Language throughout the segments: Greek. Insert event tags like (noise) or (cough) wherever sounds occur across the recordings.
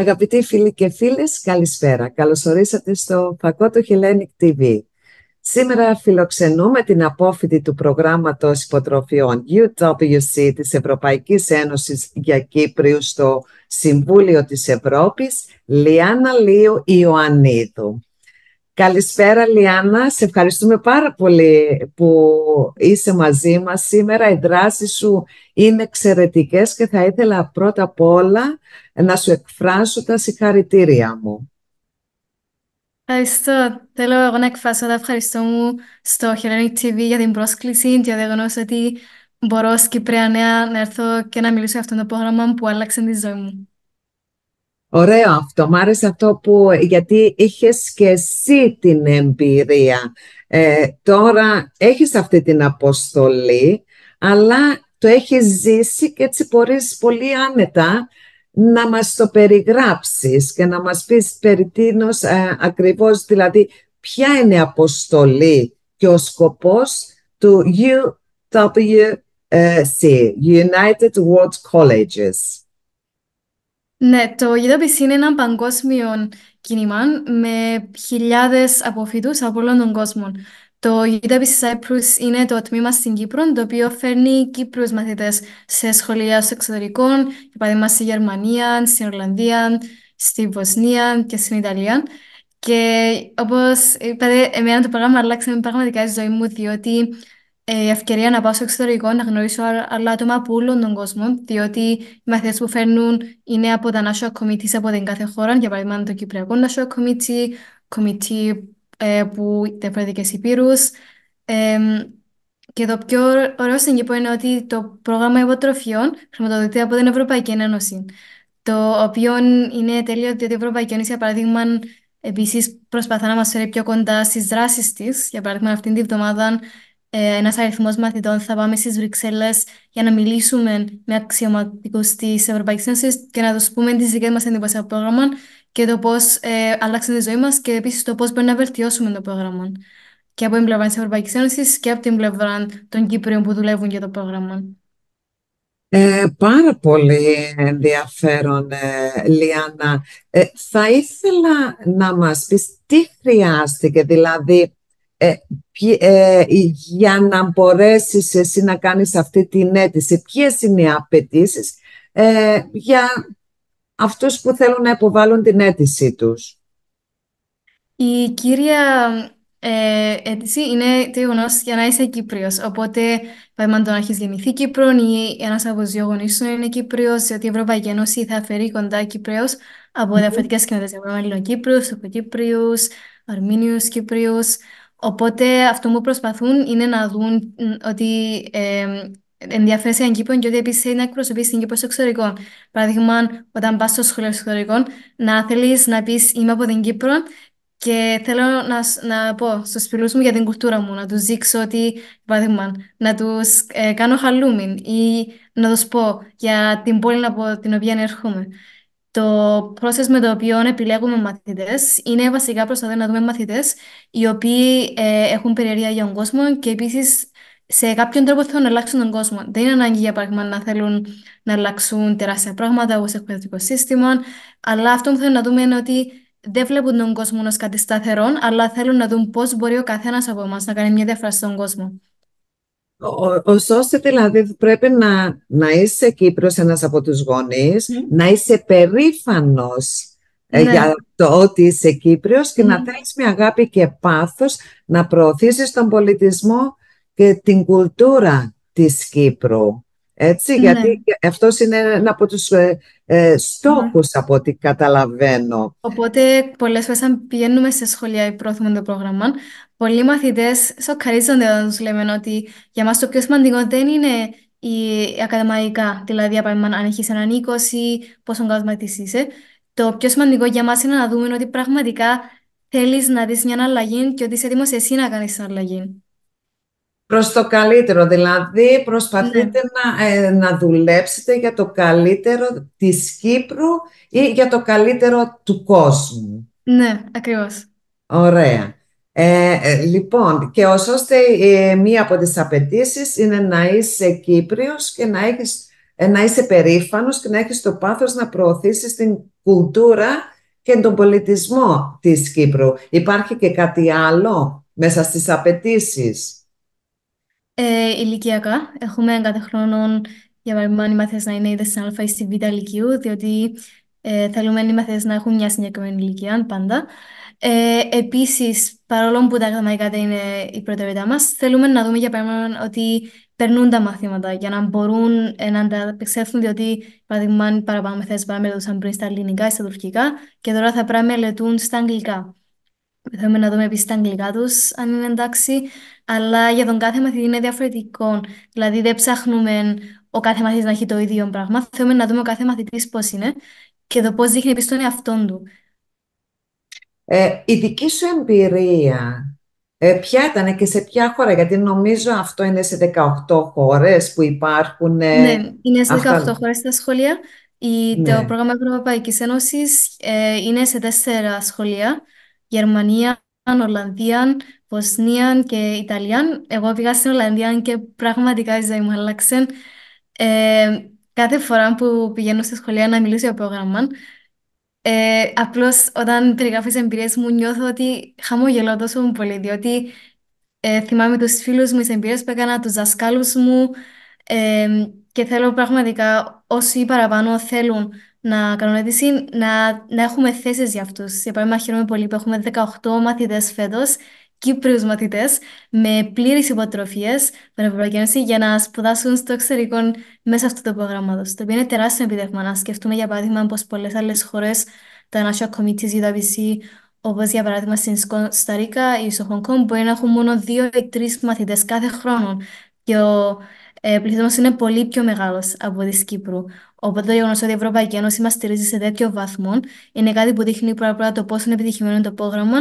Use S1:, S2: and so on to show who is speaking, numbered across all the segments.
S1: Αγαπητοί φίλοι και φίλες, καλησπέρα. Καλώς ορίσατε στο φακό του Hellenic TV. Σήμερα φιλοξενούμε την απόφοιτη του προγράμματος υποτροφιών UWC της Ευρωπαϊκής Ένωσης για Κύπριου στο Συμβούλιο της Ευρώπης, Λιάννα Λίου Ιωαννίδου. Καλησπέρα Λιάννα, σε ευχαριστούμε πάρα πολύ που είσαι μαζί μας σήμερα. Οι δράσεις σου είναι εξαιρετικές και θα ήθελα πρώτα απ' όλα να σου εκφράσω τα συγχαρητήρια μου.
S2: Ευχαριστώ. Θέλω εγώ να εκφράσω τα ευχαριστώ μου στο Hellenic TV για την πρόσκληση και το ότι μπορώ ως να έρθω και να μιλήσω για αυτό το πρόγραμμα που άλλαξε τη ζωή μου.
S1: Ωραίο αυτό. Μ' άρεσε αυτό που, γιατί είχες και εσύ την εμπειρία. Ε, τώρα έχεις αυτή την αποστολή, αλλά το έχεις ζήσει και έτσι μπορείς πολύ άνετα να μας το περιγράψεις και να μας πεις περί τίνος ε, ακριβώς, δηλαδή ποια είναι η αποστολή και ο σκοπός του UWC, United World Colleges.
S2: Ναι, το GWC είναι ένα παγκόσμιο κίνημα με χιλιάδες αποφύτους από όλον τον κόσμο. Το GWC Cyprus είναι το τμήμα στην Κύπρο, το οποίο φέρνει Κύπρους μαθητές σε σχολεία στο εξωτερικό, για παράδειγμα στη Γερμανία, στην Ορλανδία, στη Βοσνία και στην Ιταλία. Και όπως είπατε, εμένα το πράγμα αλλάξε με πραγματικά τη ζωή μου, διότι ε, ευκαιρία να πάω στο εξωτερικό, να γνωρίσω άλλα άτομα από όλον τον κόσμο, διότι οι μαθητές που φέρνουν είναι από τα national committees από την κάθε χώρα, για παράδειγμα το Κυπριακό National Committee, committee ε, που διαφορετικέ υπήρου. Ε, και το πιο ωραίο Κύπρο είναι ότι το πρόγραμμα υποτροφιών χρηματοδοτείται από την Ευρωπαϊκή Ένωση. Το οποίο είναι τέλειο, διότι η Ευρωπαϊκή Ένωση, για παράδειγμα, επίσης προσπαθά να μας φέρει πιο κοντά στις δράσεις της. Για παράδειγμα, αυτήν την εβδομάδα ε, ένας αριθμός μαθητών θα πάμε στις Βρυξέλλες για να μιλήσουμε με αξιωματικούς της Ευρωπαϊκής Ένωσης και να τους πούμε τις δικές μας εντύπωση από το πρόγραμμα και το πώς ε, τη ζωή μας και επίσης το πώς μπορεί να βελτιώσουμε το πρόγραμμα. Και από την πλευρά της Ευρωπαϊκής Ένωσης και από την πλευρά των Κύπριων που δουλεύουν για το πρόγραμμα.
S1: Ε, πάρα πολύ ενδιαφέρον, ε, Λιάννα. Ε, θα ήθελα να μας πεις τι χρειάστηκε, δηλαδή ε, ε, για να μπορέσεις εσύ να κάνεις αυτή την αίτηση. Ποιες είναι οι απαιτήσεις ε, για αυτούς που θέλουν να υποβάλουν την αίτησή τους.
S2: Η κύρια ε, αίτηση είναι το γεγονός για να είσαι Κύπριος. Οπότε, παράδειγμα, να έχεις γεννηθεί Κύπρον ή ένας από τους δύο γονείς σου είναι Κύπριος, διότι η Ευρωπαϊκή Ένωση θα φέρει κοντά Κύπριο από διαφορετικές κοινότητε. Για παράδειγμα, Ελληνοκύπριου, Τουρκοκύπριου, Αρμίνιου Κύπριου. Οπότε αυτό που προσπαθούν είναι να δουν ότι ε, ενδιαφέρεσαι για και ότι επίσης να εκπροσωπήσει την Κύπρο στο εξωτερικό. Παράδειγμα, όταν πας στο σχολείο εξωτερικών, να θέλεις να πεις Είμαι από την Κύπρο και θέλω να, να πω στους φίλους μου για την κουλτούρα μου, να τους δείξω ότι, παράδειγμα, να τους ε, κάνω χαλούμιν ή να τους πω για την πόλη από την οποία έρχομαι. Το process με το οποίο επιλέγουμε μαθητές είναι βασικά προσπαθούμε να δούμε μαθητές οι οποίοι ε, έχουν περιεργία για τον κόσμο και επίσης σε κάποιον τρόπο θέλουν να αλλάξουν τον κόσμο. Δεν είναι ανάγκη, για παράδειγμα, να θέλουν να αλλάξουν τεράστια πράγματα όπως εκπαιδευτικό σύστημα, αλλά αυτό που θέλουν να δούμε είναι ότι δεν βλέπουν τον κόσμο ως κάτι σταθερό, αλλά θέλουν να δουν πώς μπορεί ο καθένας από εμάς να κάνει μια διαφορά στον κόσμο.
S1: Ο, δηλαδή, δηλαδή πρέπει να, να είσαι Κύπρος ένας από τους γονείς, ναι. να είσαι περήφανος ε, ναι. για το ότι είσαι Κύπριος και να ναι. θέλεις μια αγάπη και πάθος να προωθήσεις τον πολιτισμό και την κουλτούρα της Κύπρου. Έτσι, ναι. γιατί αυτός είναι ένα από τους ε, ε, στόχους ναι. από ό,τι καταλαβαίνω.
S2: Οπότε πολλές φορές αν πηγαίνουμε σε σχολεία ή πρόθυμα το πρόγραμμα, πολλοί μαθητές σοκαρίζονται όταν τους λέμε ότι για μας το πιο σημαντικό δεν είναι η ακαδημαϊκά, δηλαδή αν έχεις έναν 20, πόσο καθηματής είσαι. Το πιο σημαντικό για μας είναι να δούμε ότι πραγματικά θέλεις να δεις μια αλλαγή και ότι είσαι έτοιμος εσύ να κάνεις την αλλαγή
S1: προς το καλύτερο. Δηλαδή, προσπαθείτε ναι. να, ε, να δουλέψετε για το καλύτερο της Κύπρου ή για το καλύτερο του κόσμου.
S2: Ναι, ακριβώς.
S1: Ωραία. Ε, ε, λοιπόν, και ως ώστε μία από τις απαιτήσεις είναι να είσαι Κύπριος και να, έχεις, να είσαι περήφανος και να έχεις το πάθος να προωθήσεις την κουλτούρα και τον πολιτισμό της Κύπρου. Υπάρχει και κάτι άλλο μέσα στις απαιτήσεις.
S2: Ε, ηλικιακά. Έχουμε κάθε χρόνο, για παράδειγμα, οι μαθητές να είναι είτε στην Α ή στην Β ηλικίου, διότι ε, θέλουμε οι μαθητές να έχουν μια συγκεκριμένη ηλικία πάντα. Ε, Επίσης, παρόλο που τα ακαδημαϊκά δεν είναι η προτεραιότητά μας, θέλουμε να δούμε για παράδειγμα ότι περνούν τα μαθήματα για να μπορούν ε, να τα επεξέλθουν, διότι παραδείγμα, παραπάνω πάμε μελετούσαν πριν στα ελληνικά ή στα τουρκικά και τώρα θα πρέπει να μελετούν στα αγγλικά. Θέλουμε να δούμε επίσης τα αγγλικά τους, αν είναι εντάξει. Αλλά για τον κάθε μαθητή είναι διαφορετικό. Δηλαδή, δεν ψάχνουμε ο κάθε μαθητής να έχει το ίδιο πράγμα. Θέλουμε να δούμε ο κάθε μαθητής πώς είναι και το πώς δείχνει επίσης τον εαυτό του.
S1: Ε, η δική σου εμπειρία ε, ποια ήταν και σε ποια χώρα, γιατί νομίζω αυτό είναι σε 18 χώρες που υπάρχουν. Ε, ναι, είναι σε 18 αυτά...
S2: χώρες τα σχολεία. Η, ναι. Το πρόγραμμα Ευρωπαϊκής Ένωσης ε, είναι σε 4 σχολεία. Γερμανία, Ολλανδία, Βοσνία και Ιταλία. Εγώ πήγα στην Ολλανδία και πραγματικά η ζωή μου άλλαξε. Ε, κάθε φορά που πηγαίνω στη σχολεία να μιλήσω για πρόγραμμα, ε, απλώς όταν περιγράφω τις εμπειρίες μου νιώθω ότι χαμογελώ τόσο πολύ, διότι ε, θυμάμαι τους φίλους μου, τις εμπειρίες που έκανα, τους δασκάλους μου και θέλω πραγματικά όσοι παραπάνω θέλουν να κάνουν αίτηση, να, να έχουμε θέσεις για αυτούς. Για παράδειγμα, χαίρομαι πολύ που έχουμε 18 μαθητές φέτος Κύπριου μαθητές, με πλήρε υποτροφίε Ευρωπαϊκή για να σπουδάσουν στο εξωτερικό μέσα αυτού του προγράμματο. Το οποίο είναι τεράστιο επιδεύμα Να σκεφτούμε, για παράδειγμα, πως πολλές άλλες χώρες, τα National Committees ή όπως για παράδειγμα στην Σταρίκα ή στο Χονκ μπορεί να έχουν μόνο δύο ή τρεις μαθητές κάθε χρόνο. Και ο ε, πληθυσμός είναι πολύ πιο μεγάλος από τη Κύπρου. Οπότε το γεγονός ότι η Ευρωπαϊκή Ένωση μας στηρίζει σε τέτοιο βαθμό είναι κάτι που δείχνει πρώτα απ' το πόσο είναι το πρόγραμμα,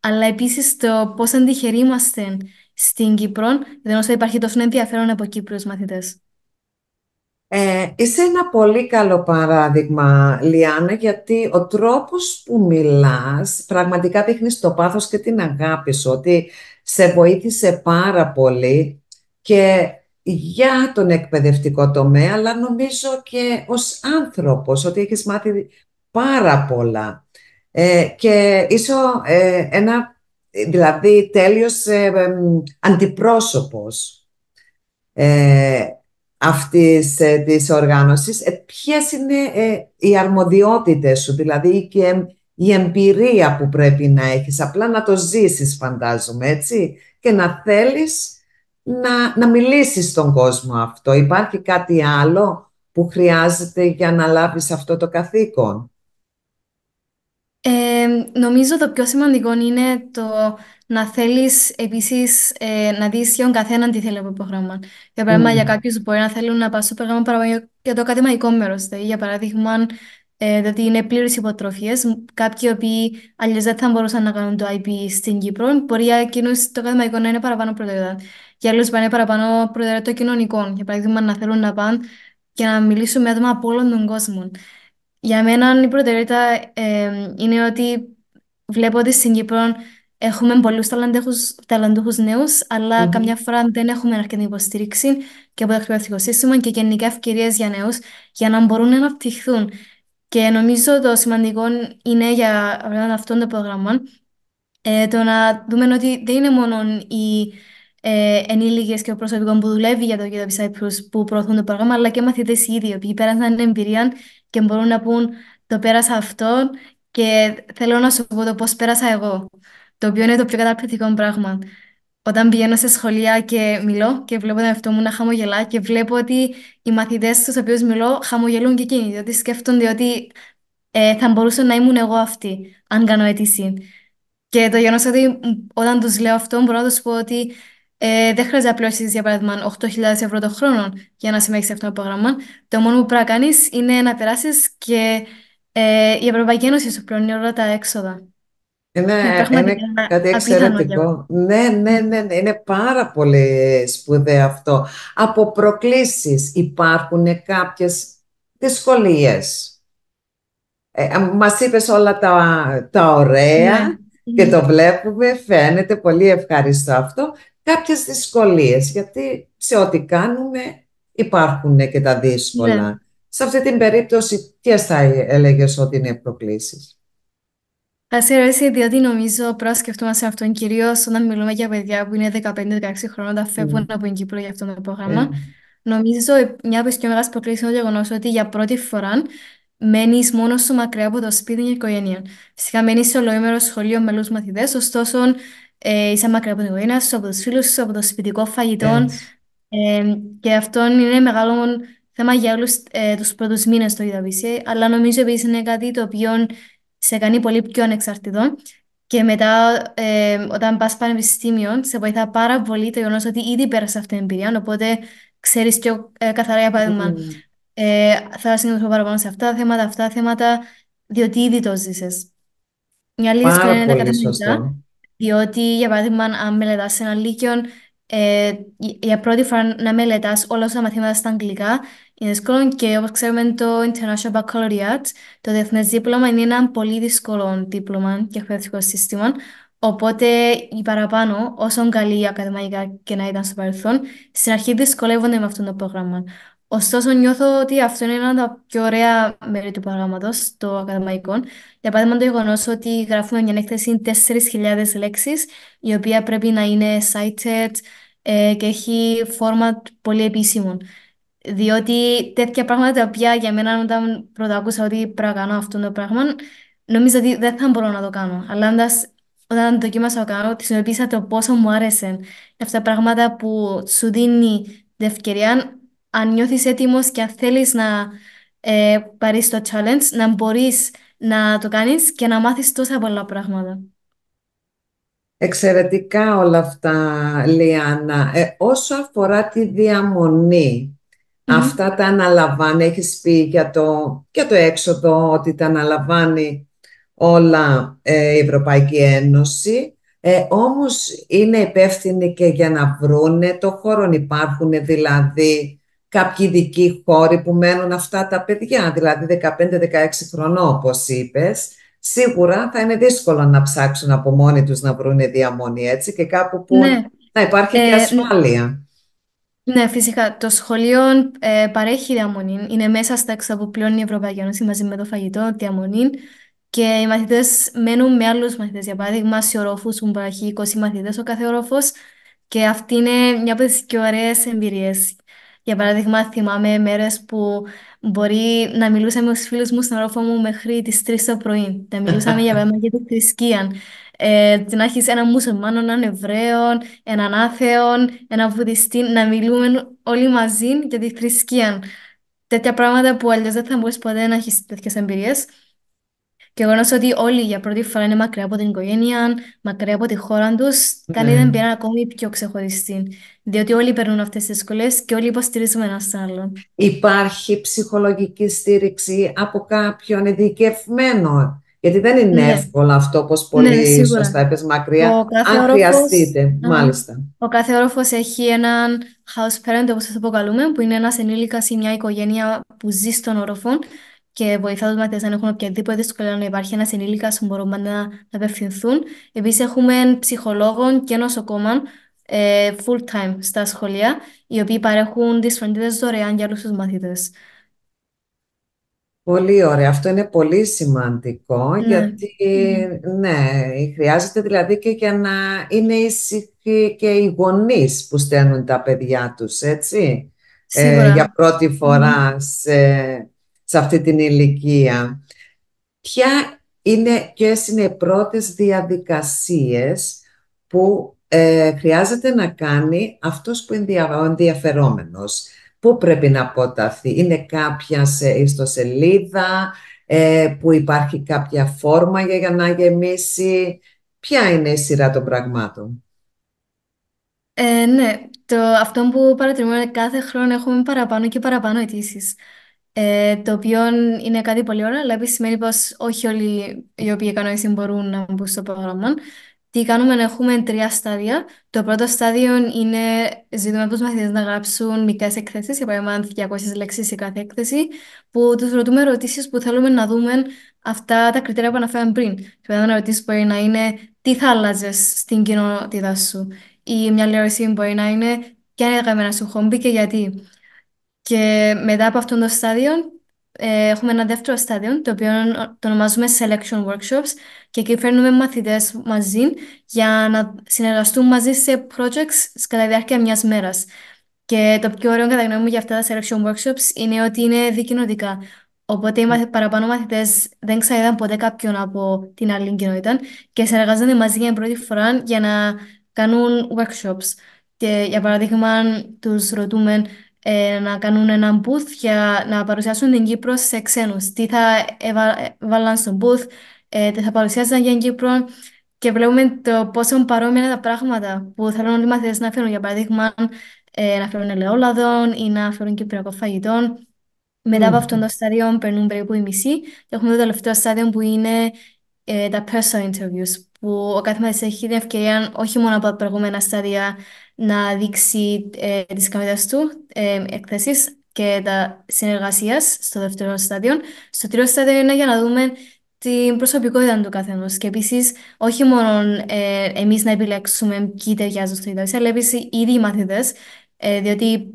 S2: αλλά επίσης το πόσο αντιχεροί είμαστε στην Κύπρο, δεν ότι υπάρχει τόσο ενδιαφέρον από Κύπριου μαθητές.
S1: Ε, είσαι ένα πολύ καλό παράδειγμα, Λιάννα, γιατί ο τρόπος που μιλάς πραγματικά δείχνει το πάθος και την αγάπη σου, ότι σε βοήθησε πάρα πολύ και για τον εκπαιδευτικό τομέα, αλλά νομίζω και ως άνθρωπος, ότι έχεις μάθει πάρα πολλά. Ε, και είσαι ε, ένα, δηλαδή, τέλειος ε, αντιπρόσωπος ε, αυτής ε, της οργάνωσης. Ποιες είναι οι αρμοδιότητες σου, δηλαδή, και η εμπειρία που πρέπει να έχεις. Απλά να το ζήσεις, φαντάζομαι, έτσι, και να θέλεις να, να μιλήσεις στον κόσμο αυτό. Υπάρχει κάτι άλλο που χρειάζεται για να λάβεις αυτό το καθήκον.
S2: Ε, νομίζω το πιο σημαντικό είναι το να θέλεις επίσης ε, να δεις για τον καθέναν τι θέλει από το πρόγραμμα. Για παράδειγμα, mm. για κάποιους μπορεί να θέλουν να πάσουν στο πρόγραμμα για το ακαδημαϊκό μέρος, για παράδειγμα, ε, δηλαδή είναι πλήρες υποτροφίες. Κάποιοι οποίοι αλλιώς δεν θα μπορούσαν να κάνουν το IP στην Κύπρο, μπορεί για στο το καθημερινό να είναι παραπάνω προτεραιότητα. Για να είναι παραπάνω προτεραιότητα κοινωνικών, για παράδειγμα να θέλουν να πάνε και να μιλήσουν με άτομα από όλον τον κόσμο. Για μένα η προτεραιότητα ε, είναι ότι βλέπω ότι στην Κύπρο πολλού πολλού νέου, νέους, αλλά mm-hmm. καμιά φορά δεν έχουμε αρκετή υποστήριξη και από το εκπαιδευτικό σύστημα και γενικά ευκαιρίες για νέους, για να μπορούν να αναπτυχθούν. Και νομίζω το σημαντικό είναι για αυτών το πρόγραμμα ε, το να δούμε ότι δεν είναι μόνο οι ε, ενήλικες και ο προσωπικός που δουλεύει για το Get Cyprus που προωθούν το πρόγραμμα, αλλά και μαθητές οι ίδιοι, που πέρασαν την εμπειρία και μπορούν να πούν το πέρασα αυτό και θέλω να σου πω το πώς πέρασα εγώ. Το οποίο είναι το πιο καταπληκτικό πράγμα όταν πηγαίνω σε σχολεία και μιλώ και βλέπω τον εαυτό μου να χαμογελά και βλέπω ότι οι μαθητές στους οποίους μιλώ χαμογελούν και εκείνοι, διότι σκέφτονται ότι ε, θα μπορούσα να ήμουν εγώ αυτή, αν κάνω αίτηση. Και το γεγονός ότι όταν τους λέω αυτό, μπορώ να τους πω ότι ε, δεν χρειάζεται να πληρώσει, για παράδειγμα, 8.000 ευρώ το χρόνο για να συμμετέχεις σε αυτό το πρόγραμμα. Το μόνο που πρέπει να κάνεις είναι να περάσεις και ε, η Ευρωπαϊκή Ένωση σου πληρώνει όλα τα έξοδα.
S1: Είναι, ναι, είναι κάτι εξαιρετικό. Ναι, ναι, ναι, ναι, είναι πάρα πολύ σπουδαίο αυτό. Από προκλήσεις υπάρχουν κάποιες δυσκολίες. Ε, μας είπες όλα τα, τα ωραία ναι, και το βλέπουμε, φαίνεται πολύ ευχαριστώ αυτό. Κάποιες δυσκολίες, γιατί σε ό,τι κάνουμε υπάρχουν και τα δύσκολα. Σε αυτή την περίπτωση, ποιες θα έλεγες ότι είναι προκλήσεις.
S2: Θα σε ρωτήσω, διότι νομίζω πρώτα σε σκεφτόμαστε αυτόν κυρίω όταν μιλούμε για παιδιά που είναι 15-16 χρόνια, τα φεύγουν από την Κύπρο για αυτό το πρόγραμμα. Νομίζω μια από τι πιο μεγάλε προκλήσει είναι το γεγονό ότι για πρώτη φορά μένει μόνο σου μακριά από το σπίτι και οικογένεια. Φυσικά μένει σε ολοήμερο σχολείο με άλλου μαθητέ, ωστόσο είσαι μακριά από την οικογένειά από του φίλου σου, από το σπιτικό φαγητό. και αυτό είναι μεγάλο θέμα για όλου του πρώτου μήνε στο Ιδαβίση. Αλλά νομίζω επίση είναι κάτι το οποίο σε κάνει πολύ πιο ανεξαρτητό. Και μετά, ε, όταν πας πανεπιστήμιο, σε βοηθά πάρα πολύ το γεγονός ότι ήδη πέρασε αυτή την εμπειρία. Οπότε ξέρεις πιο ε, καθαρά, για παράδειγμα, ε, θα συνδεθώ παραπάνω σε αυτά τα θέματα, αυτά τα θέματα, διότι ήδη το ζήσες. Μια άλλη δυσκολία είναι τα καθημερινά. Διότι, για παράδειγμα, αν μελετάς ένα λύκειο, ε, για πρώτη φορά να μελετάς όλα όσα μαθήματα στα αγγλικά, είναι δύσκολο και όπως ξέρουμε το International Baccalaureate, το διεθνές δίπλωμα είναι ένα πολύ δύσκολο δίπλωμα και εκπαιδευτικό σύστημα. Οπότε οι παραπάνω, όσο καλοί ακαδημαϊκά και να ήταν στο παρελθόν, στην αρχή δυσκολεύονται με αυτό το πρόγραμμα. Ωστόσο, νιώθω ότι αυτό είναι ένα από τα πιο ωραία μέρη του προγράμματος, το ακαδημαϊκό. Για παράδειγμα, το γεγονός ότι γράφουμε μια έκθεση 4.000 λέξεις, η οποία πρέπει να είναι cited ε, και έχει format πολύ επίσημων. Διότι τέτοια πράγματα τα οποία για μένα όταν πρώτα άκουσα ότι πρέπει να κάνω αυτό το πράγμα, νομίζω ότι δεν θα μπορώ να το κάνω. Αλλά όταν δοκίμασα να το κάνω, τη συνειδητοποίησα το πόσο μου άρεσε. Αυτά τα πράγματα που σου δίνει την ευκαιρία, αν νιώθεις έτοιμος και αν θέλεις να ε, πάρεις το challenge, να μπορείς να το κάνεις και να μάθεις τόσα πολλά πράγματα.
S1: Εξαιρετικά όλα αυτά, Λιάννα. Ε, όσο αφορά τη διαμονή, Mm-hmm. Αυτά τα αναλαμβάνει, έχεις πει για το, για το έξοδο ότι τα αναλαμβάνει όλα ε, η Ευρωπαϊκή Ένωση. Ε, όμως είναι υπεύθυνοι και για να βρούνε, το χώρο υπάρχουν δηλαδή κάποιοι ειδικοί χώροι που μένουν αυτά τα παιδιά, δηλαδή 15-16 χρονών όπως είπες. Σίγουρα θα είναι δύσκολο να ψάξουν από μόνοι τους να βρούνε διαμονή έτσι και κάπου που ναι. να υπάρχει ε, και ασφάλεια.
S2: Ναι, φυσικά. Το σχολείο ε, παρέχει διαμονή. Είναι μέσα στα έξω που πληρώνει η Ευρωπαϊκή Ένωση μαζί με το φαγητό, διαμονή. Και οι μαθητές μένουν με άλλους μαθητές. Για παράδειγμα, σε ορόφους που παρέχει 20 μαθητές ο κάθε ορόφος. Και αυτή είναι μια από τις πιο ωραίες εμπειρίες. Για παράδειγμα, θυμάμαι μέρες που μπορεί να μιλούσαμε με τους φίλους μου στον όροφο μου μέχρι τις 3 το πρωί. Να μιλούσαμε για (laughs) παράδειγμα για τη θρησκεία, ε, να έχεις έναν μουσουλμάνο, έναν Εβραίο, έναν Άθεο, έναν Βουδιστή, να μιλούμε όλοι μαζί για τη θρησκεία. Τέτοια πράγματα που αλλιώς δεν θα μπορείς ποτέ να έχεις τέτοιες εμπειρίες. Και εγώ ότι όλοι για πρώτη φορά είναι μακριά από την οικογένεια, μακριά από τη χώρα τους, κάνει δεν ναι. πήραν ακόμη πιο ξεχωριστή. Διότι όλοι περνούν αυτές τις δυσκολίες και όλοι υποστηρίζουμε ένα
S1: άλλον. Υπάρχει ψυχολογική στήριξη από κάποιον ειδικευμένο γιατί δεν είναι ναι. εύκολο αυτό, όπως πολύ ναι, σωστά είπες, μακριά. αν ορόφος, χρειαστείτε, μάλιστα.
S2: Ο κάθε όροφος έχει έναν house parent, όπως το αποκαλούμε, που είναι ένας ενήλικας ή μια οικογένεια που ζει στον όροφο και βοηθά τους μαθητές αν έχουν οποιαδήποτε δυσκολία να υπάρχει ένας ενήλικας που μπορούν να, να απευθυνθούν. Επίσης, έχουμε ψυχολόγων και νοσοκόμων ε, full time στα σχολεία, οι οποίοι παρέχουν τις φροντίδες δωρεάν
S1: για όλους τους μαθητές. Πολύ ωραία. Αυτό είναι πολύ σημαντικό, γιατί ναι, χρειάζεται δηλαδή και για να είναι ήσυχοι και οι γονείς που στέλνουν τα παιδιά τους, έτσι, ε, για πρώτη φορά σε, σε αυτή την ηλικία. Ποια είναι, ποιες είναι οι πρώτες διαδικασίες που ε, χρειάζεται να κάνει αυτός που είναι ο Πού πρέπει να αποταθεί, είναι κάποια σε ιστοσελίδα, ε, που υπάρχει κάποια φόρμα για, για να γεμίσει. Ποια είναι η σειρά των πραγμάτων.
S2: Ε, ναι, το, αυτό που παρατηρούμε κάθε χρόνο έχουμε παραπάνω και παραπάνω αιτήσεις. Ε, το οποίο είναι κάτι πολύ ωραίο, αλλά επίσης σημαίνει πως όχι όλοι οι οποίοι κανόνε μπορούν να μπουν στο πρόγραμμα τι κάνουμε να έχουμε τρία στάδια. Το πρώτο στάδιο είναι ζητούμε από τους μαθητές να γράψουν μικρέ εκθέσεις, για παράδειγμα 200 λέξεις σε κάθε έκθεση, που τους ρωτούμε ερωτήσεις που θέλουμε να δούμε αυτά τα κριτήρια που αναφέραμε πριν. Και ένα ερωτήσει μπορεί να είναι τι θα άλλαζες στην κοινότητά σου. Ή μια άλλη ερώτηση μπορεί να είναι ποια είναι τα σου χόμπι και γιατί. Και μετά από αυτό το στάδιο ε, έχουμε ένα δεύτερο στάδιο, το οποίο το ονομάζουμε Selection Workshops και εκεί φέρνουμε μαθητές μαζί για να συνεργαστούν μαζί σε projects κατά τη διάρκεια μιας μέρας. Και το πιο ωραίο κατά γνώμη μου για αυτά τα Selection Workshops είναι ότι είναι δικοινωτικά. Οπότε οι παραπάνω μαθητές δεν ξαναείδαν ποτέ κάποιον από την άλλη κοινότητα και συνεργάζονται μαζί για την πρώτη φορά για να κάνουν workshops. Και για παράδειγμα, τους ρωτούμε ε, να κάνουν ένα booth για να παρουσιάσουν την Κύπρο σε ξένους. Τι θα έβαλαν στο booth, ε, τι θα παρουσιάσαν για την Κύπρο και βλέπουμε το πόσο παρόμοια είναι τα πράγματα που θέλουν όλοι οι μαθητές να φέρουν. Για παράδειγμα, ε, να φέρουν ελαιόλαδων ή να φέρουν κυπριακό φαγητό. ελαιόλαδο η μισή και έχουμε το τελευταίο στάδιο που είναι τα personal interviews που ο καθημερινής έχει την ευκαιρία όχι μόνο από τα προηγούμενα στάδια να δείξει ε, τις του, ε, εκθέσεις και τα συνεργασίας στο δεύτερο στάδιο. Στο τρίτο στάδιο είναι για να δούμε την προσωπικότητα του καθενός. Και επίσης, όχι μόνο ε, εμείς να επιλέξουμε ποιοι ταιριάζουν στο ΙΔΑΣ, αλλά επίσης ήδη ίδιοι μαθητές, ε, διότι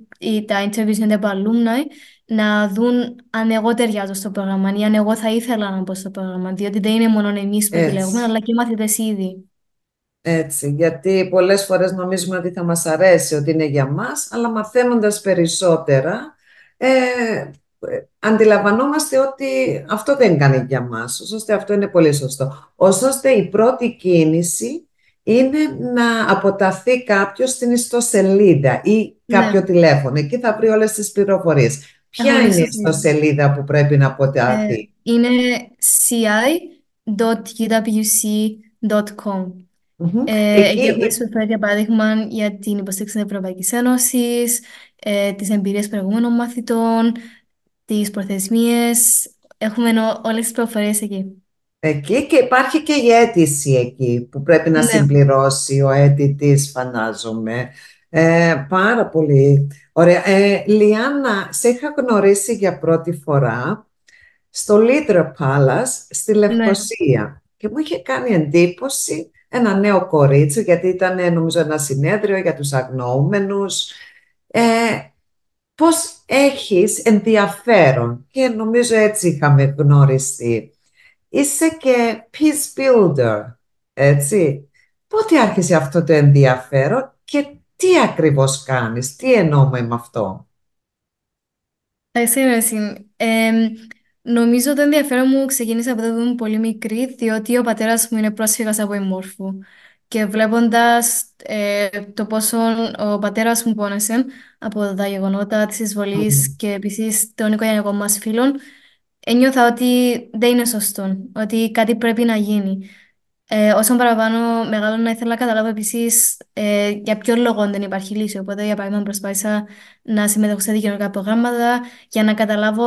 S2: τα interviews είναι από alumni, να δουν αν εγώ ταιριάζω στο πρόγραμμα ή αν εγώ θα ήθελα να μπω στο πρόγραμμα. Διότι δεν είναι μόνο εμείς που επιλέγουμε, αλλά και οι μαθητές ήδη.
S1: Έτσι, γιατί πολλές φορές νομίζουμε ότι θα μας αρέσει, ότι είναι για μας, αλλά μαθαίνοντας περισσότερα, ε, αντιλαμβανόμαστε ότι αυτό δεν κάνει για μας, Ωστόσο, αυτό είναι πολύ σωστό. Ωστόσο, η πρώτη κίνηση είναι να αποταθεί κάποιος στην ιστοσελίδα ή ναι. κάποιο τηλέφωνο. Εκεί θα βρει όλες τις πληροφορίες. Ποια είναι η ιστοσελίδα που πρέπει να αποταθεί. Ε,
S2: είναι ci.uwc.com Mm-hmm. Ε, Εκεί... Ε, για παράδειγμα για την υποστήριξη της Ευρωπαϊκής Ένωσης, ε, τις εμπειρίες προηγούμενων μαθητών, τις προθεσμίες. Έχουμε όλες τις προφορίες εκεί.
S1: Εκεί και υπάρχει και η αίτηση εκεί που πρέπει να ναι. συμπληρώσει ο αίτητης φαντάζομαι. Ε, πάρα πολύ ωραία. Ε, Λιάννα, σε είχα γνωρίσει για πρώτη φορά στο Λίτρο πάλας στη ναι. Λευκοσία και μου είχε κάνει εντύπωση ένα νέο κορίτσι, γιατί ήταν ε, νομίζω ένα συνέδριο για τους αγνοούμενους. Ε, πώς έχεις ενδιαφέρον και νομίζω έτσι είχαμε γνωριστεί. Είσαι και peace builder, έτσι. Πότε άρχισε αυτό το ενδιαφέρον και τι ακριβώς κάνεις, τι εννοούμε με αυτό.
S2: Ευχαριστώ, ε, Νομίζω το ενδιαφέρον μου ξεκίνησε από το πολύ μικρή, διότι ο πατέρας μου είναι πρόσφυγας από Μόρφου. Και βλέποντας ε, το πόσο ο πατέρας μου πόνεσε από τα γεγονότα της εισβολής και επίσης των οικογενειακών μας φίλων, ένιωθα ότι δεν είναι σωστό, ότι κάτι πρέπει να γίνει. Ε, όσο παραπάνω μεγάλο να ήθελα να καταλάβω επίσης ε, για ποιο λόγο δεν υπάρχει λύση. Οπότε, για παράδειγμα, προσπάθησα να συμμετέχω σε δικαιωτικά προγράμματα για να καταλάβω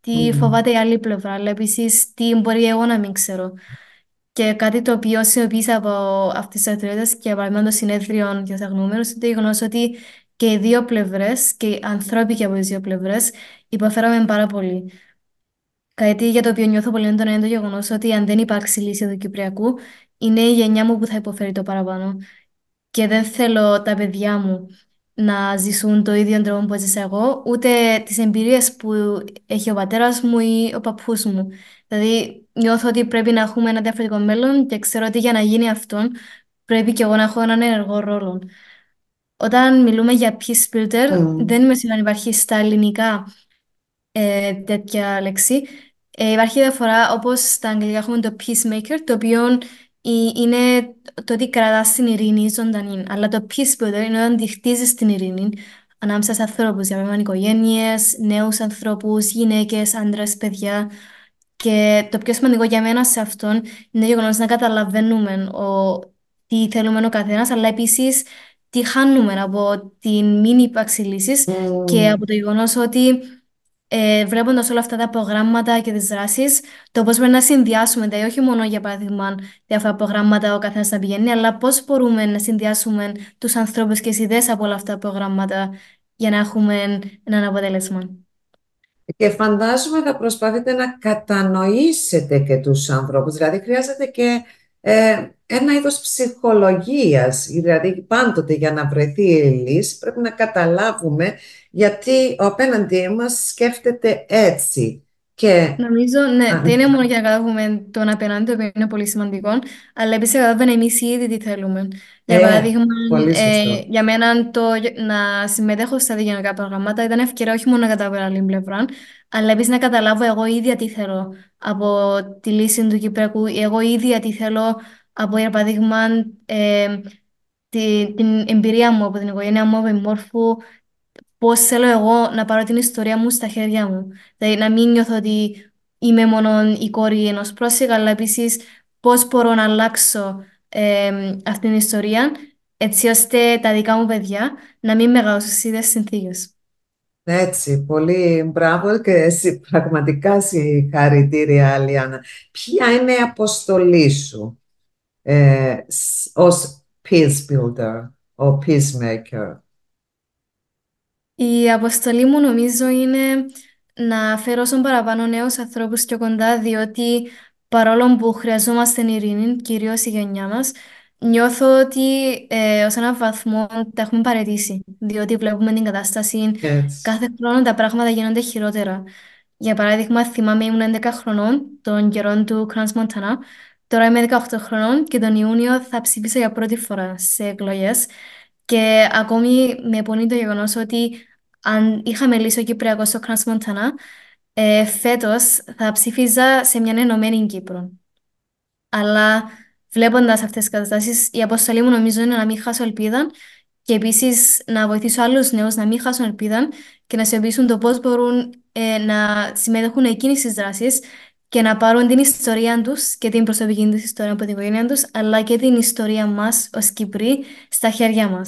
S2: τι φοβάται η άλλη πλευρά, αλλά επίσης τι μπορεί εγώ να μην ξέρω. Και κάτι το οποίο συνειδητοποίησα από αυτές τις αθλητέ και παραμένω των συνέδριων διαταγνούμενων, είναι το γεγονός ότι και οι δύο πλευρές και οι ανθρώποι και από τις δύο πλευρές υποφέραμε πάρα πολύ. Κάτι για το οποίο νιώθω πολύ έντονα είναι το γεγονός ότι αν δεν υπάρξει λύση του Κυπριακού, είναι η γενιά μου που θα υποφέρει το παραπάνω. Και δεν θέλω τα παιδιά μου να ζήσουν το ίδιο τρόπο που ζήσα εγώ, ούτε τις εμπειρίες που έχει ο πατέρας μου ή ο παππούς μου. Δηλαδή, νιώθω ότι πρέπει να έχουμε ένα διαφορετικό μέλλον και ξέρω ότι για να γίνει αυτό πρέπει και εγώ να έχω έναν ενεργό ρόλο. Όταν μιλούμε για peace builder, δεν είμαι σίγουρη αν υπάρχει στα ελληνικά ε, τέτοια λέξη. Ε, υπάρχει διαφορά όπως στα αγγλικά έχουμε το peacemaker, το οποίο είναι το ότι κρατάς την ειρήνη ζωντανή, αλλά το σημαντικό είναι όταν τη χτίζεις την ειρήνη ανάμεσα σε ανθρώπους, για παράδειγμα οικογένειες, νέους ανθρώπους, γυναίκες, άντρες, παιδιά. Και το πιο σημαντικό για μένα σε αυτόν είναι το γεγονός να καταλαβαίνουμε ο, τι θέλουμε ο καθένας, αλλά επίσης τι χάνουμε από την μην ύπαρξη mm. και από το γεγονός ότι ε, βλέποντα όλα αυτά τα προγράμματα και τις δράσεις, το πώς μπορούμε να συνδυάσουμε, δηλαδή όχι μόνο για παράδειγμα διάφορα προγράμματα ο καθένας να πηγαίνει, αλλά πώς μπορούμε να συνδυάσουμε τους ανθρώπους και τις ιδέες από όλα αυτά τα προγράμματα για να έχουμε ένα αποτέλεσμα.
S1: Και φαντάζομαι θα προσπαθείτε να κατανοήσετε και τους ανθρώπους, δηλαδή χρειάζεται και ε, ένα είδος ψυχολογίας, δηλαδή πάντοτε για να βρεθεί η λύση πρέπει να καταλάβουμε γιατί ο απέναντί μας σκέφτεται έτσι. Και...
S2: Νομίζω, ναι, δεν είναι μόνο για να καταλάβουμε τον απέναντι, το οποίο είναι πολύ σημαντικό, αλλά επίσης να καταλάβουμε εμεί ήδη τι θέλουμε. Για ε, παράδειγμα, ε, για μένα το να συμμετέχω στα διγενειακά προγράμματα ήταν ευκαιρία όχι μόνο να καταλάβω άλλη πλευρά, αλλά επίσης να καταλάβω εγώ ίδια τι θέλω από τη λύση του Κυπριακού, ή εγώ ίδια τι θέλω από, για παράδειγμα, ε, την εμπειρία μου από την οικογένειά μου, από την μόρφου, Πώς θέλω εγώ να πάρω την ιστορία μου στα χέρια μου. Δηλαδή να μην νιώθω ότι είμαι μόνο η κόρη ενός πρόσφυγα, αλλά επίσης πώς μπορώ να αλλάξω ε, την ιστορία έτσι ώστε τα δικά μου παιδιά να μην μεγαλώσουν στις ίδιες συνθήκες.
S1: Έτσι, πολύ μπράβο και εσύ, πραγματικά συγχαρητήρια, Αλιάνα. Ποια είναι η αποστολή σου ε, ως peace builder, ο peacemaker.
S2: Η αποστολή μου νομίζω είναι να φέρω όσο παραπάνω νέους ανθρώπους πιο κοντά, διότι παρόλο που χρειαζόμαστε ειρήνη, κυρίως η γενιά μας, νιώθω ότι ε, ως έναν βαθμό τα έχουμε παρετήσει, διότι βλέπουμε την κατάσταση yes. κάθε χρόνο τα πράγματα γίνονται χειρότερα. Για παράδειγμα, θυμάμαι ήμουν 11 χρονών των καιρών του Κρανς Μοντανά, τώρα είμαι 18 χρονών και τον Ιούνιο θα ψηφίσω για πρώτη φορά σε εκλογές. και ακόμη με πονεί το γεγονός ότι αν είχαμε λύσει ο Κυπριακός στο Κρανς Μοντανά, ε, φέτος θα ψηφίζα σε μια ενωμένη Κύπρο. Αλλά βλέποντας αυτές τις καταστάσεις, η αποστολή μου νομίζω είναι να μην χάσω ελπίδα και επίσης να βοηθήσω άλλους νέους να μην χάσουν ελπίδα και να συνειδητοποιήσουν το πώς μπορούν ε, να συμμετέχουν εκείνε τι δράσεις και να πάρουν την ιστορία τους και την προσωπική του ιστορία από την οικογένεια τους, αλλά και την ιστορία μας ως Κύπροι στα χέρια μας.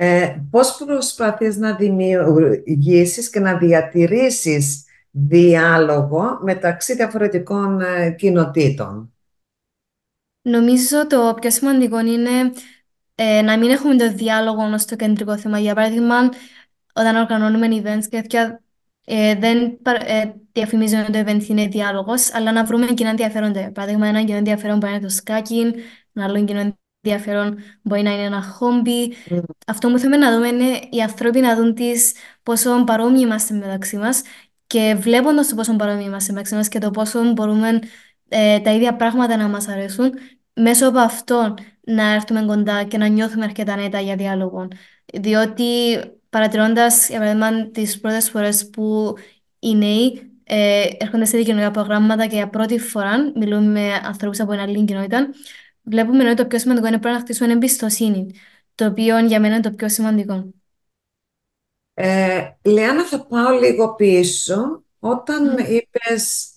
S1: Ε, πώς προσπαθείς να δημιουργήσεις και να διατηρήσεις διάλογο μεταξύ διαφορετικών ε, κοινοτήτων.
S2: Νομίζω το πιο σημαντικό είναι ε, να μην έχουμε το διάλογο ως το κεντρικό θέμα. Για παράδειγμα, όταν οργανώνουμε events και τέτοια, ε, δεν ε, διαφημίζουμε ότι το event είναι διάλογος, αλλά να βρούμε κοινά ενδιαφέροντα. Παράδειγμα, ένα κοινό ενδιαφέρον μπορεί να είναι το σκάκι, ένα άλλο κοινό ενδιαφέρον, μπορεί να είναι ένα χόμπι. Αυτό που θέλουμε να δούμε είναι οι άνθρωποι να δουν τις, πόσο παρόμοιοι είμαστε μεταξύ μας και βλέποντας το πόσο παρόμοιοι είμαστε μεταξύ μας και το πόσο μπορούμε ε, τα ίδια πράγματα να μας αρέσουν, μέσω από αυτό να έρθουμε κοντά και να νιώθουμε αρκετά νέτα για διάλογο. Διότι παρατηρώντας, για παράδειγμα, τις πρώτες φορές που οι νέοι ε, έρχονται σε δικαιωματικά προγράμματα και για πρώτη φορά μιλούν με ανθρώπους από ένα άλλη κοινότητα, Βλέπουμε ότι το πιο σημαντικό είναι πρέπει να χτίσουμε εμπιστοσύνη, το οποίο για μένα είναι το πιο σημαντικό.
S1: Ε, Λεάννα, θα πάω λίγο πίσω. Όταν mm. είπες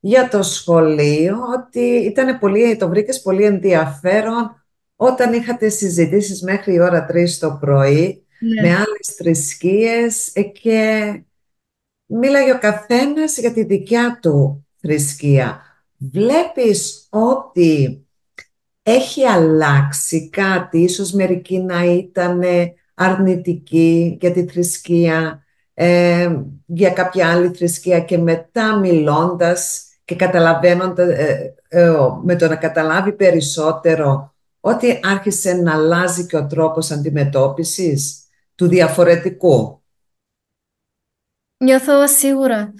S1: για το σχολείο, ότι ήταν πολύ, το βρήκες πολύ ενδιαφέρον όταν είχατε συζητήσεις μέχρι η ώρα 3 το πρωί, ναι. με άλλες θρησκείες ε, και μίλαγε ο καθένας για τη δικιά του θρησκεία. Βλέπεις ότι έχει αλλάξει κάτι, ίσως μερικοί να ήταν αρνητικοί για τη θρησκεία, ε, για κάποια άλλη θρησκεία και μετά μιλώντας και καταλαβαίνοντας, ε, ε, με το να καταλάβει περισσότερο ότι άρχισε να αλλάζει και ο τρόπος αντιμετώπισης του διαφορετικού.
S2: Νιώθω σίγουρα.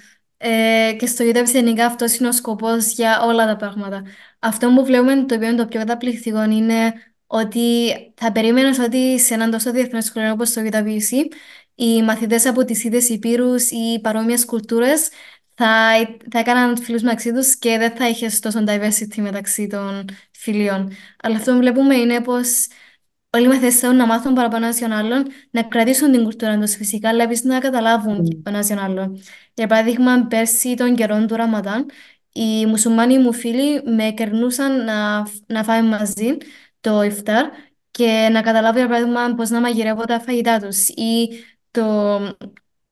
S2: και στο YouTube γενικά αυτός είναι ο σκοπός για όλα τα πράγματα. Αυτό που βλέπουμε το οποίο είναι το πιο καταπληκτικό είναι ότι θα περίμενες ότι σε έναν τόσο διεθνές σχολείο όπως το UWC, οι μαθητές από τις ίδιες υπήρους ή παρόμοιες κουλτούρες θα, θα έκαναν φίλους μεταξύ τους και δεν θα είχες τόσο diversity μεταξύ των φιλίων. Αλλά αυτό που βλέπουμε είναι πως όλοι οι μαθητές θέλουν να μάθουν παραπάνω ένας τον άλλον, να κρατήσουν την κουλτούρα τους φυσικά, αλλά επίσης να καταλάβουν το ο ένα τον άλλον. Για παράδειγμα, πέρσι τον καιρό του Ραμαντάν, οι μουσουλμάνοι μου φίλοι με κερνούσαν να, να φάμε μαζί το ιφτάρ και να καταλάβω για παράδειγμα πώ να μαγειρεύω τα φαγητά τους ή το,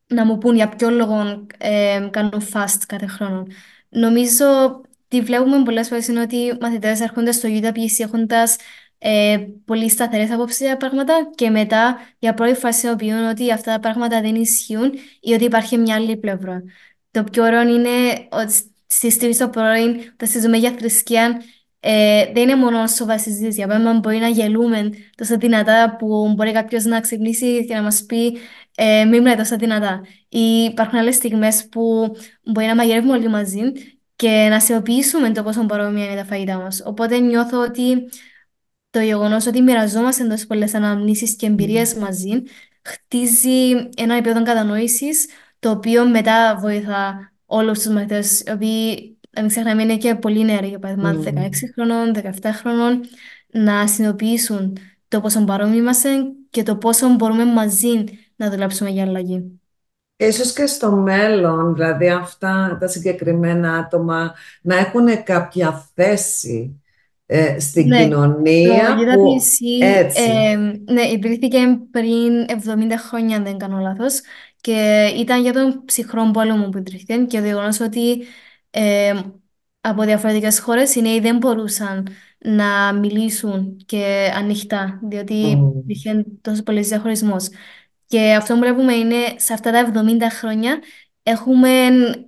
S2: να μου πούν για ποιο λόγο ε, κάνω fast κάθε χρόνο. Νομίζω τι βλέπουμε πολλές φορές είναι ότι οι μαθητές έρχονται στο UWC έχοντα ε, πολύ σταθερές απόψεις για πράγματα και μετά για πρώτη φορά συνειδητοποιούν ότι αυτά τα πράγματα δεν ισχύουν ή ότι υπάρχει μια άλλη πλευρά. Το πιο ωραίο είναι ότι στη στο στο πρωί τα συζητούμε για θρησκεία, ε, δεν είναι μόνο σοβαρή για παράδειγμα μπορεί να γελούμε τόσο δυνατά που μπορεί κάποιο να ξυπνήσει και να μα πει ε, μην μιλάει τόσο δυνατά. Ή υπάρχουν άλλε στιγμέ που μπορεί να μαγειρεύουμε όλοι μαζί και να σιωπήσουμε το πόσο παρόμοια είναι τα φαγητά μα. Οπότε νιώθω ότι το γεγονό ότι μοιραζόμαστε τόσε πολλέ αναμνήσει και εμπειρίε μαζί χτίζει ένα επίπεδο κατανόηση το οποίο μετά βοηθά όλους τους μαθητές, οι οποίοι, αν ξεχνάμε, είναι και πολύ νεαροί, για παράδειγμα, mm. Ναι, 16 ναι. χρονών, 17 χρονών, να συνειδητοποιήσουν το πόσο παρόμοιοι είμαστε και το πόσο μπορούμε μαζί να δουλέψουμε για αλλαγή.
S1: Ίσως και στο μέλλον, δηλαδή αυτά τα συγκεκριμένα άτομα να έχουν κάποια θέση ε, στην ναι, κοινωνία. Το που... έτσι. Ε,
S2: ναι, υπήρχε πριν 70 χρόνια, αν δεν κάνω λάθος, και ήταν για τον ψυχρό πόλεμο που ιδρύθηκε και το γεγονός ότι ε, από διαφορετικές χώρες οι νέοι δεν μπορούσαν να μιλήσουν και ανοιχτά, διότι υπήρχε τόσο πολλής διαχωρισμός. Και αυτό που βλέπουμε είναι σε αυτά τα 70 χρόνια έχουμε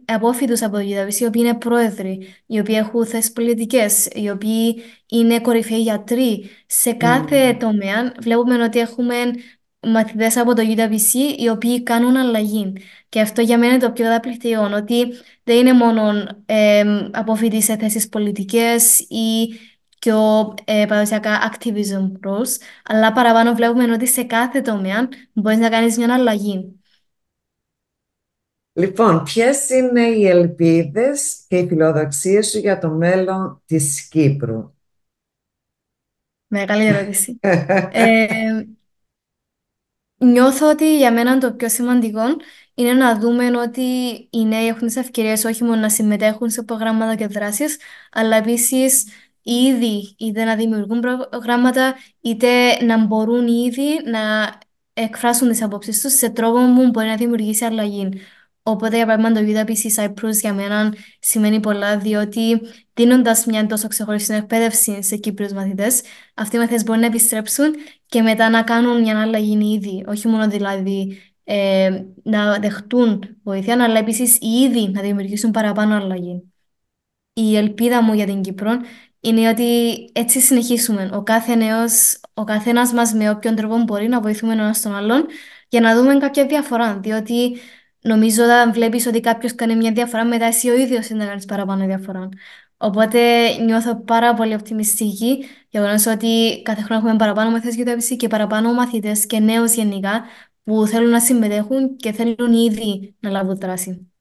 S2: απόφοιτους από το ΓΙΤΑΒΙΣ, οι οποίοι είναι πρόεδροι, οι οποίοι έχουν θέσεις πολιτικές, οι οποίοι είναι κορυφαίοι γιατροί. Σε κάθε mm. τομέα βλέπουμε ότι έχουμε μαθητές από το UWC οι οποίοι κάνουν αλλαγή. Και αυτό για μένα είναι το πιο δαπληκτικό, ότι δεν είναι μόνο ε, σε θέσεις πολιτικές ή πιο ε, παραδοσιακά activism roles, αλλά παραπάνω βλέπουμε ότι σε κάθε τομέα μπορείς να κάνεις μια αλλαγή.
S1: Λοιπόν, ποιες είναι οι ελπίδες και οι φιλοδοξίες σου για το μέλλον της Κύπρου?
S2: Μεγάλη ερώτηση.
S1: (laughs) Ε,
S2: Νιώθω ότι για μένα το πιο σημαντικό είναι να δούμε ότι οι νέοι έχουν τις ευκαιρίες όχι μόνο να συμμετέχουν σε προγράμματα και δράσεις. αλλά επίσης ήδη είτε να δημιουργούν προγράμματα, είτε να μπορούν ήδη να εκφράσουν τις απόψεις τους. σε τρόπο που μπορεί να δημιουργήσει αλλαγή. Οπότε, για παράδειγμα, το UWC Cyprus για μένα σημαίνει πολλά, διότι δίνοντας μια τόσο ξεχωριστή εκπαίδευση σε Κύπριους μαθητές, αυτοί οι μαθητές μπορούν να επιστρέψουν και μετά να κάνουν μια αλλαγή ήδη. Όχι μόνο δηλαδή ε, να δεχτούν βοήθεια, αλλά επίσης ήδη να δημιουργήσουν παραπάνω αλλαγή. Η ελπίδα μου για την Κύπρο είναι ότι έτσι συνεχίσουμε. Ο κάθε νέος, ο καθένας μας με όποιον τρόπο μπορεί να βοηθούμε ένας τον άλλον για να δούμε κάποια διαφορά. Διότι νομίζω όταν βλέπεις ότι κάποιος κάνει μια διαφορά, μετά εσύ ο ίδιος είναι να κάνεις παραπάνω διαφορά. Οπότε νιώθω πάρα πολύ οπτιμιστική για ότι κάθε χρόνο έχουμε παραπάνω μαθητές για το και παραπάνω μαθητές και νέους γενικά που θέλουν να συμμετέχουν και θέλουν ήδη να λάβουν δράση.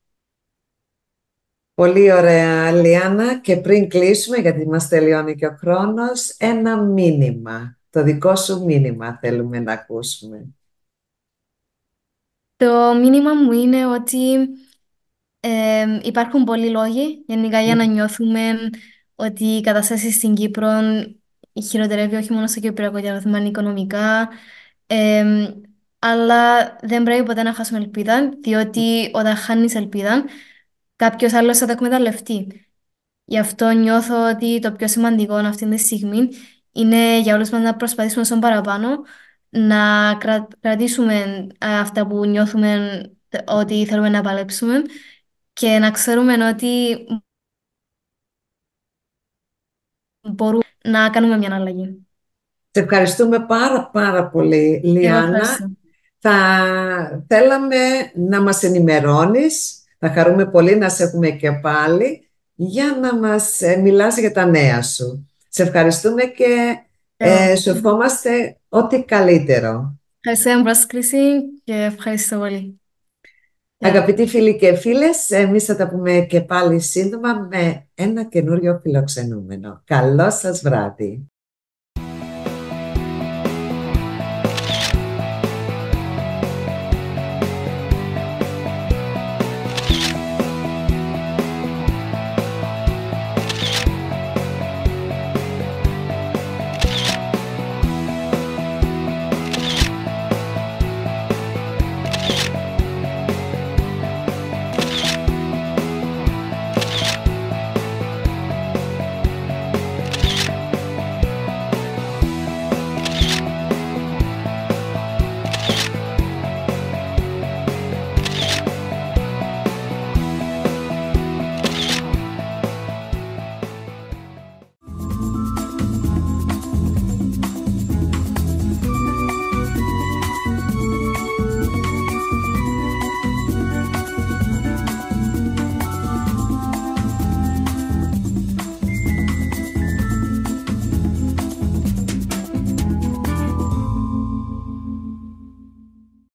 S1: Πολύ ωραία, Λιάννα. Και πριν κλείσουμε, γιατί μας τελειώνει και ο χρόνος, ένα μήνυμα. Το δικό σου μήνυμα θέλουμε να ακούσουμε.
S2: Το μήνυμα μου είναι ότι υπάρχουν πολλοί λόγοι γενικά για να νιώθουμε ότι η κατάσταση στην Κύπρο χειροτερεύει όχι μόνο στο κυπριακό διάστημα, οικονομικά. αλλά δεν πρέπει ποτέ να χάσουμε ελπίδα, διότι όταν χάνεις ελπίδα, κάποιος άλλος θα τα εκμεταλλευτεί. Γι' αυτό νιώθω ότι το πιο σημαντικό αυτή τη στιγμή είναι για όλους μας να προσπαθήσουμε όσο παραπάνω να κρατήσουμε αυτά που νιώθουμε ότι θέλουμε να παλέψουμε και να ξέρουμε ότι μπορούμε να κάνουμε μια αλλαγή.
S1: Σε ευχαριστούμε πάρα πάρα πολύ, Λιάννα. Θα θέλαμε να μας ενημερώνεις, θα χαρούμε πολύ να σε έχουμε και πάλι, για να μας ε, μιλάς για τα νέα σου. Σε ευχαριστούμε και ε, σου ευχόμαστε ό,τι καλύτερο.
S2: Ευχαριστώ για και ευχαριστώ πολύ.
S1: Ε. Αγαπητοί φίλοι και φίλες, εμείς θα τα πούμε και πάλι σύντομα με ένα καινούριο φιλοξενούμενο. Καλό σας βράδυ!